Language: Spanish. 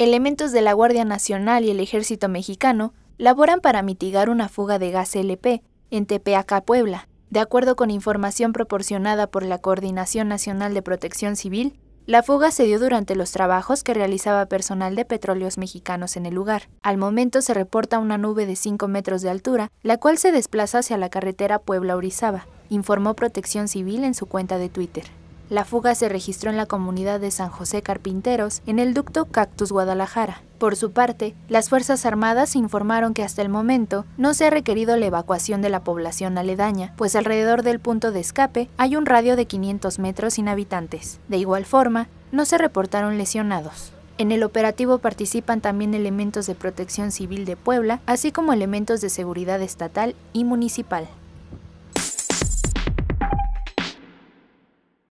elementos de la Guardia Nacional y el Ejército Mexicano laboran para mitigar una fuga de gas LP en Tepeaca, Puebla. De acuerdo con información proporcionada por la Coordinación Nacional de Protección Civil, la fuga se dio durante los trabajos que realizaba personal de petróleos mexicanos en el lugar. Al momento se reporta una nube de 5 metros de altura, la cual se desplaza hacia la carretera Puebla-Orizaba, informó Protección Civil en su cuenta de Twitter. La fuga se registró en la comunidad de San José Carpinteros, en el ducto Cactus Guadalajara. Por su parte, las Fuerzas Armadas informaron que hasta el momento no se ha requerido la evacuación de la población aledaña, pues alrededor del punto de escape hay un radio de 500 metros sin habitantes. De igual forma, no se reportaron lesionados. En el operativo participan también elementos de protección civil de Puebla, así como elementos de seguridad estatal y municipal.